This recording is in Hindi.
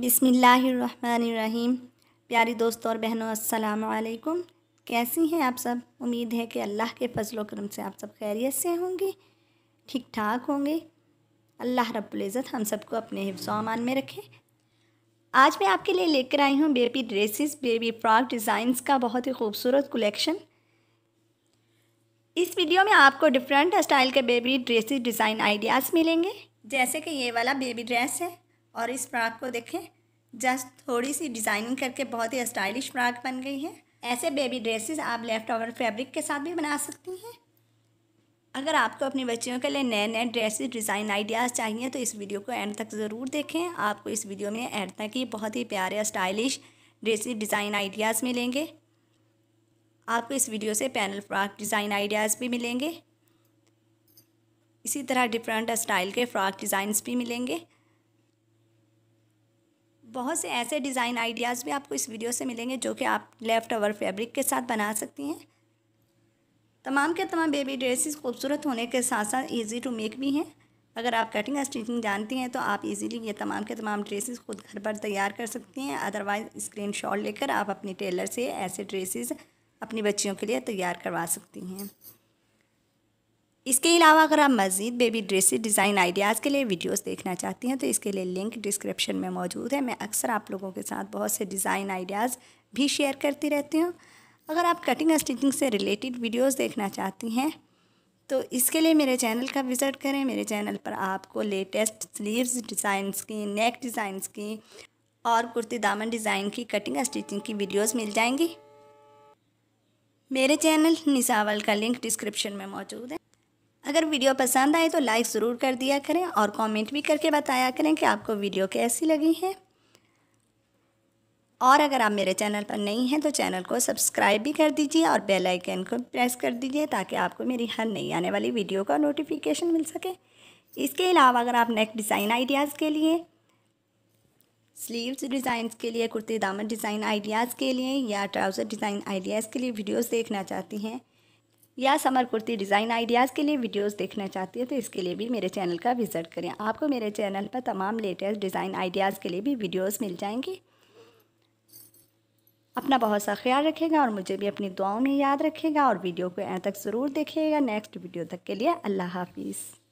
बिसमीम प्यारी दोस्तों और बहनों वालेकुम कैसी हैं आप सब उम्मीद है कि अल्लाह के फजल करम से आप सब खैरियत से होंगे ठीक ठाक होंगे अल्लाह रब्ज़त हम सबको अपने हिफ्स अमान में रखे आज मैं आपके लिए लेकर आई हूँ baby dresses baby frock designs का बहुत ही खूबसूरत कलेक्शन इस वीडियो में आपको डिफरेंट स्टाइल के बेबी ड्रेसेस डिज़ाइन आइडियाज़ मिलेंगे जैसे कि ये वाला बेबी ड्रेस है और इस फ्राक को देखें जस्ट थोड़ी सी डिज़ाइनिंग करके बहुत ही स्टाइलिश फ्राक बन गई है ऐसे बेबी ड्रेसेस आप लेफ़्ट ओवर फैब्रिक के साथ भी बना सकती हैं अगर आपको अपनी बच्चियों के लिए नए नए ड्रेसेस डिज़ाइन आइडियाज़ चाहिए तो इस वीडियो को एंड तक ज़रूर देखें आपको इस वीडियो में एंड तक ही बहुत ही प्यारे स्टाइलिश ड्रेसेस डिज़ाइन आइडियाज़ मिलेंगे आपको इस वीडियो से पैनल फ़्राक डिज़ाइन आइडियाज़ भी मिलेंगे इसी तरह डिफरेंट स्टाइल के फ्रॉक डिज़ाइंस भी मिलेंगे बहुत से ऐसे डिज़ाइन आइडियाज़ भी आपको इस वीडियो से मिलेंगे जो कि आप लेफ़्ट ओवर फैब्रिक के साथ बना सकती हैं तमाम के तमाम बेबी ड्रेसेस खूबसूरत होने के साथ साथ ईजी टू मेक भी हैं अगर आप कटिंग और स्टिचिंग जानती हैं तो आप इजीली ये तमाम के तमाम ड्रेसेस खुद घर पर तैयार कर सकती हैं अदरवाइज़ स्क्रीन लेकर आप अपने टेलर से ऐसे ड्रेसेस अपनी बच्चियों के लिए तैयार करवा सकती हैं इसके अलावा अगर आप मज़ीद बेबी ड्रेसेस डिज़ाइन आइडियाज़ के लिए वीडियोस देखना चाहती हैं तो इसके लिए लिंक डिस्क्रिप्शन में मौजूद है मैं अक्सर आप लोगों के साथ बहुत से डिज़ाइन आइडियाज़ भी शेयर करती रहती हूँ अगर आप कटिंग और स्टिचिंग से रिलेटेड वीडियोस देखना चाहती हैं तो इसके लिए मेरे चैनल का विज़िट करें मेरे चैनल पर आपको लेटेस्ट स्लीव डिज़ाइन की नेक डिज़ाइन की और कुर्ती दामन डिज़ाइन की कटिंग और स्टिचिंग की वीडियोस मिल जाएंगी मेरे चैनल निसावल का लिंक डिस्क्रिप्शन में मौजूद है अगर वीडियो पसंद आए तो लाइक ज़रूर कर दिया करें और कमेंट भी करके बताया करें कि आपको वीडियो कैसी लगी है और अगर आप मेरे चैनल पर नहीं हैं तो चैनल को सब्सक्राइब भी कर दीजिए और बेल आइकन को प्रेस कर दीजिए ताकि आपको मेरी हर नई आने वाली वीडियो का नोटिफिकेशन मिल सके इसके अलावा अगर आप नेक डिज़ाइन आइडियाज़ के लिए स्लीव्स डिज़ाइन के लिए कुर्ती दामन डिज़ाइन आइडियाज़ के लिए या ट्राउज़र डिज़ाइन आइडियाज़ के लिए वीडियोज़ देखना चाहती हैं या समर कुर्ती डिज़ाइन आइडियाज़ के लिए वीडियोस देखना चाहती है तो इसके लिए भी मेरे चैनल का विज़िट करें आपको मेरे चैनल पर तमाम लेटेस्ट डिज़ाइन आइडियाज़ के लिए भी वीडियोस मिल जाएंगी अपना बहुत सा ख्याल रखेगा और मुझे भी अपनी दुआओं में याद रखेगा और वीडियो को यहाँ तक ज़रूर देखिएगा नेक्स्ट वीडियो तक के लिए अल्लाह हाफिज़